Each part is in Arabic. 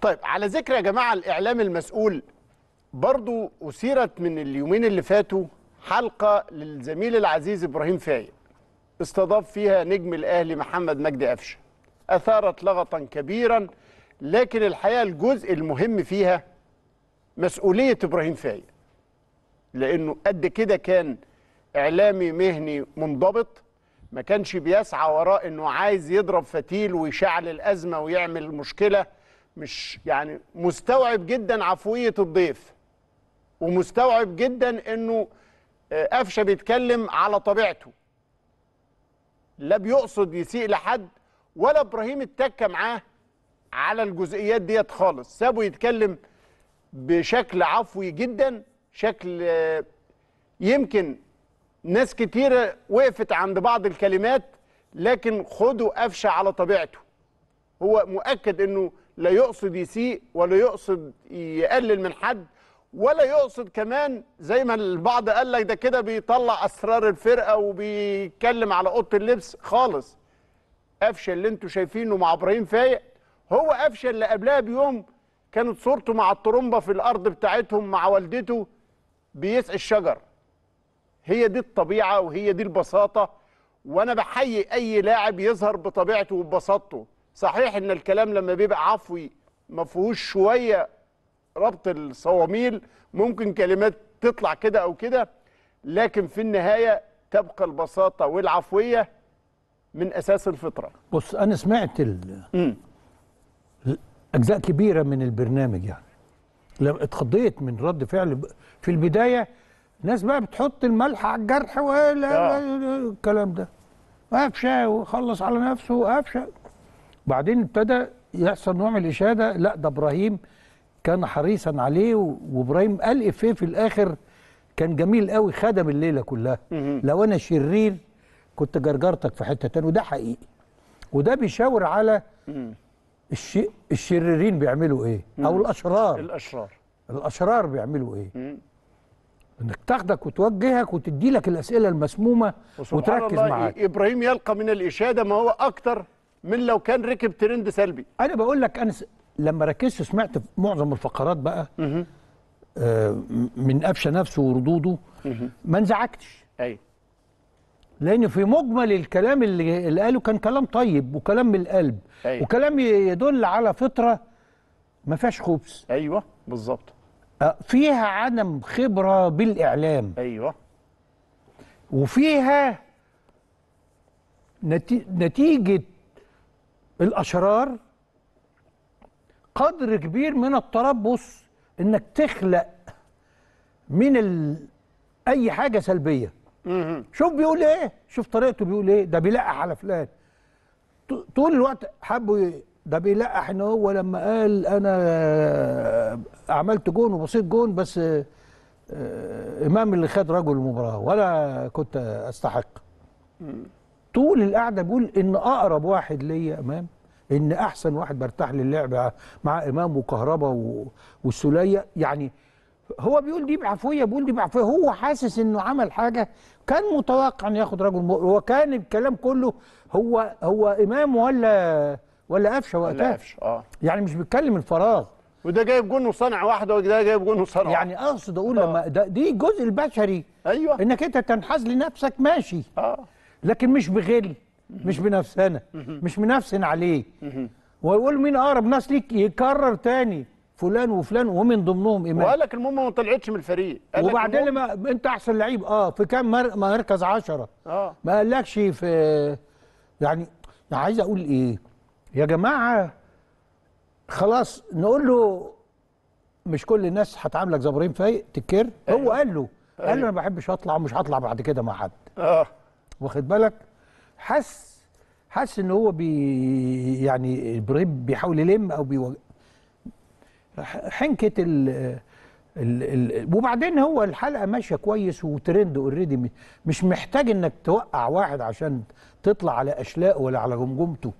طيب على ذكر يا جماعه الاعلام المسؤول برضو اثيرت من اليومين اللي فاتوا حلقه للزميل العزيز ابراهيم فايق استضاف فيها نجم الاهلي محمد مجدي قفشه اثارت لغطا كبيرا لكن الحقيقه الجزء المهم فيها مسؤوليه ابراهيم فايق لانه قد كده كان اعلامي مهني منضبط ما كانش بيسعى وراء انه عايز يضرب فتيل ويشعل الازمه ويعمل مشكله مش يعني مستوعب جدا عفويه الضيف ومستوعب جدا انه آه، قفشه بيتكلم على طبيعته لا بيقصد يسيء لحد ولا ابراهيم اتكى معاه على الجزئيات ديت خالص سابه يتكلم بشكل عفوي جدا شكل آه، يمكن ناس كتيرة وقفت عند بعض الكلمات لكن خدوا قفشة على طبيعته هو مؤكد انه لا يقصد يسيء ولا يقصد يقلل من حد ولا يقصد كمان زي ما البعض قال لك ده كده بيطلع اسرار الفرقه وبيتكلم على اوضه اللبس خالص قفشه اللي انتوا شايفينه مع ابراهيم فايق هو قفشه اللي قبلها بيوم كانت صورته مع الطرمبه في الارض بتاعتهم مع والدته بيسقي الشجر هي دي الطبيعه وهي دي البساطه وانا بحيي اي لاعب يظهر بطبيعته وببساطته صحيح ان الكلام لما بيبقى عفوي ما فيهوش شويه ربط الصواميل ممكن كلمات تطلع كده او كده لكن في النهايه تبقى البساطه والعفويه من اساس الفطره بص انا سمعت ال... اجزاء كبيره من البرنامج يعني لما اتخضيت من رد فعل في البدايه ناس بقى بتحط الملح على الجرح ولا آه. الكلام ده قفشه وخلص على نفسه قفشه بعدين ابتدى يحصل نوع من الاشاده لا ده ابراهيم كان حريصا عليه وابراهيم قال افيه في الاخر كان جميل قوي خدم الليله كلها لو انا شرير كنت جرجرتك في حته تانية وده حقيقي وده بيشاور على الشيء الشريرين بيعملوا ايه او الاشرار الاشرار الاشرار بيعملوا ايه انك تاخدك وتوجهك وتدي لك الاسئله المسمومه وتركز الله معاك ابراهيم يلقى من الاشاده ما هو اكتر من لو كان ركب ترند سلبي انا بقول لك انا س... لما ركزت سمعت معظم الفقرات بقى آه من قفشه نفسه وردوده ما انزعجتش ايوه لان في مجمل الكلام اللي, اللي قاله كان كلام طيب وكلام من القلب أيوة. وكلام يدل على فطره ما فيهاش خبز ايوه بالظبط آه، فيها عدم خبره بالاعلام ايوه وفيها نتيجه الأشرار قدر كبير من التربص إنك تخلق من ال... أي حاجة سلبية شوف بيقول إيه شوف طريقته بيقول إيه ده بيلقح على فلان طول الوقت حبوا ده بيلقح ان هو لما قال انا عملت جون وبسيط جون بس آه، آه، امام اللي خد رجل المباراه ولا كنت استحق طول القعده بيقول ان اقرب واحد ليا امام ان احسن واحد برتاح للعب مع امام وكهربا والسوليه يعني هو بيقول دي بعفويه بيقول دي بعفويه هو حاسس انه عمل حاجه كان متوقع ان ياخد رجل مقر. وكان الكلام كله هو هو امام ولا ولا قفشه وقتها ولا قفشه اه يعني مش بيتكلم الفراغ وده جايب جون وصنع واحده وده جايب جون وصنع يعني اقصد اقول آه. لما ده دي الجزء البشري ايوه انك انت تنحاز لنفسك ماشي اه لكن مش بغل مش بنفسنا مش منافسن عليه ويقول مين اقرب ناس ليك يكرر تاني فلان وفلان ومن ضمنهم امام وقال لك المهم ما طلعتش من الفريق وبعدين لما انت احسن لعيب اه في كام مركز 10 اه ما قالكش في يعني عايز اقول ايه يا جماعه خلاص نقول له مش كل الناس هتعاملك زي ابراهيم فايق تكر هو أيوه. قال له قال له أيوه. انا ما بحبش اطلع ومش هطلع بعد كده مع حد اه واخد بالك حس حس ان هو بي يعني ابراهيم بيحاول يلم او بي حنكه ال ال ال وبعدين هو الحلقه ماشيه كويس وترند اوريدي مش محتاج انك توقع واحد عشان تطلع على اشلاء ولا على جمجمته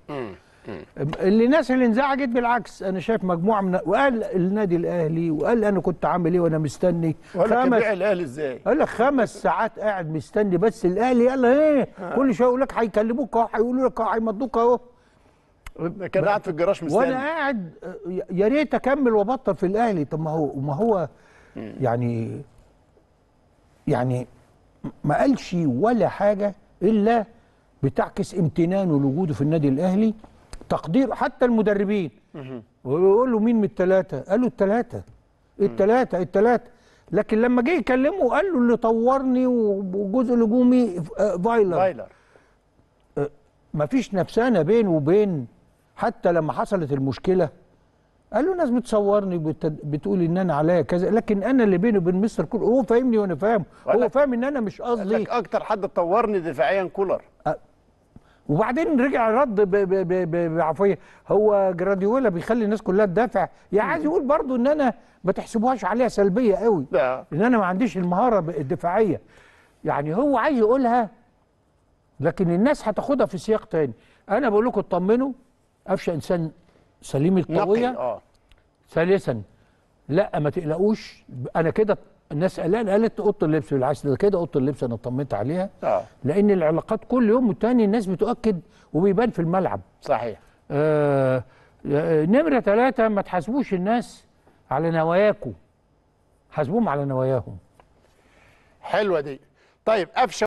اللي الناس اللي انزعجت بالعكس انا شايف مجموعه من وقال النادي الاهلي وقال انا كنت عامل ايه وانا مستني خمس الاهلي ازاي قال لك خمس ساعات قاعد مستني بس الاهلي يلا ايه كل شويه يقول لك هيكلموك اهو هيقولوا لك اهو هيمضوك اهو كان قاعد في الجراش مستني وانا قاعد يا ريت اكمل وابطل في الاهلي طب ما هو ما هو يعني يعني ما قالش ولا حاجه الا بتعكس امتنانه لوجوده في النادي الاهلي تقدير حتى المدربين ويقول له مين من الثلاثه قال له الثلاثه الثلاثه الثلاثه لكن لما جه يكلمه قال له اللي طورني وجزء الهجومي آه، فايلر فايلر آه، مفيش نفسانه بينه وبين حتى لما حصلت المشكله قال له ناس بتصورني بتقول ان انا عليا كذا لكن انا اللي بيني وبين مستر كولر هو فاهمني وانا فاهمه هو فاهم ان انا مش قصدي اكتر حد طورني دفاعيا كولر وبعدين رجع رد بعفويه هو جراديولا بيخلي الناس كلها تدافع يعني عايز يقول برضو ان انا ما تحسبوهاش عليها سلبيه قوي لا. ان انا ما عنديش المهاره الدفاعيه يعني هو عايز يقولها لكن الناس هتاخدها في سياق تاني انا بقول لكم اطمنوا قفشه انسان سليم القويه آه. ثالثا لا ما تقلقوش انا كده الناس قالت قالت اوضه اللبس بالعكس ده كده اوضه اللبس انا اطمنت عليها آه. لان العلاقات كل يوم والتاني الناس بتؤكد وبيبان في الملعب صحيح آه, آه، نمره ثلاثه ما تحاسبوش الناس على نواياكم حاسبوهم على نواياهم حلوه دي طيب قفشه